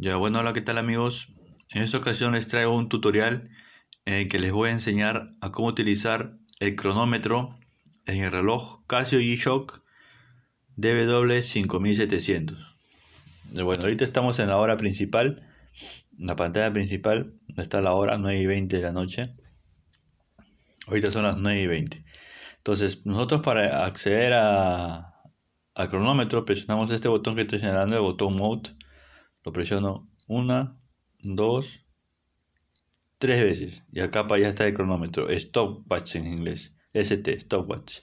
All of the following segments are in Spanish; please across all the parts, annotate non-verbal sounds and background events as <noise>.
Ya bueno, hola, ¿qué tal amigos? En esta ocasión les traigo un tutorial en el que les voy a enseñar a cómo utilizar el cronómetro en el reloj Casio G-Shock DW5700. Bueno, ahorita estamos en la hora principal, en la pantalla principal, está la hora 9 y 20 de la noche. Ahorita son las 9 y 20. Entonces, nosotros para acceder a, al cronómetro presionamos este botón que estoy generando el botón Mode lo presiono una, dos, tres veces. Y acá para allá está el cronómetro. Stopwatch en inglés. ST, stopwatch.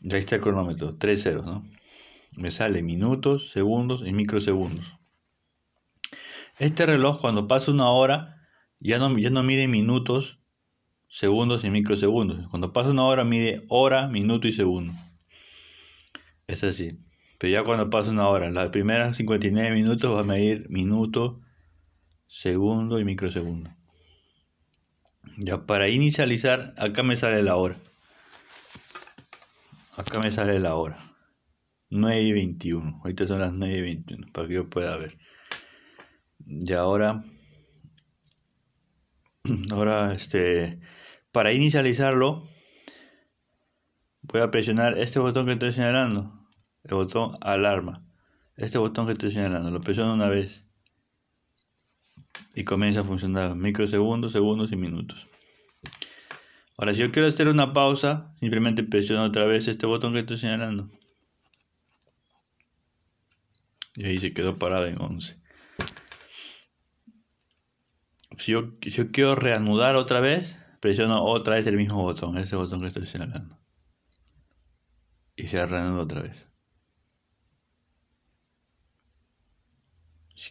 Y ahí está el cronómetro. Tres ceros, ¿no? Me sale minutos, segundos y microsegundos. Este reloj cuando pasa una hora ya no, ya no mide minutos, segundos y microsegundos. Cuando pasa una hora mide hora, minuto y segundo. Es así. Pero ya cuando pasa una hora, las primeras 59 minutos va a medir minuto, segundo y microsegundo. Ya para inicializar, acá me sale la hora. Acá me sale la hora. 9 y 21. Ahorita son las 9 y 21 para que yo pueda ver. Y ahora, <clears throat> ahora este, para inicializarlo, voy a presionar este botón que estoy señalando el botón alarma. Este botón que estoy señalando, lo presiono una vez y comienza a funcionar microsegundos, segundos y minutos. Ahora, si yo quiero hacer una pausa, simplemente presiono otra vez este botón que estoy señalando. Y ahí se quedó parado en 11. Si yo, si yo quiero reanudar otra vez, presiono otra vez el mismo botón, Este botón que estoy señalando. Y se reanuda otra vez.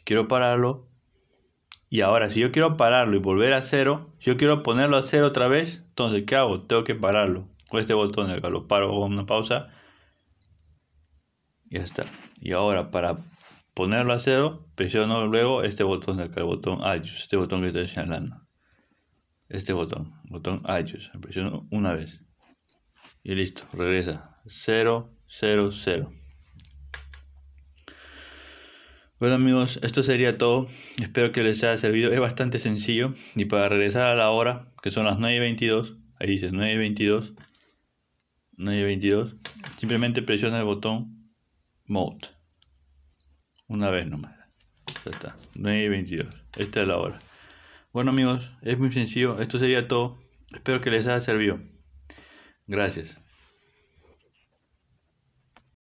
quiero pararlo, y ahora si yo quiero pararlo y volver a cero, yo quiero ponerlo a cero otra vez, entonces ¿qué hago? Tengo que pararlo con este botón de acá, lo paro con una pausa. y Ya está. Y ahora para ponerlo a cero, presiono luego este botón de acá, el botón Adjust, este botón que estoy señalando. Este botón, botón Adjust, presiono una vez. Y listo, regresa. cero, cero, cero. Bueno amigos, esto sería todo. Espero que les haya servido. Es bastante sencillo. Y para regresar a la hora, que son las 9.22, ahí dice 9.22, 9.22, simplemente presiona el botón Mode. Una vez nomás. Ya está. 9.22. Esta es la hora. Bueno amigos, es muy sencillo. Esto sería todo. Espero que les haya servido. Gracias.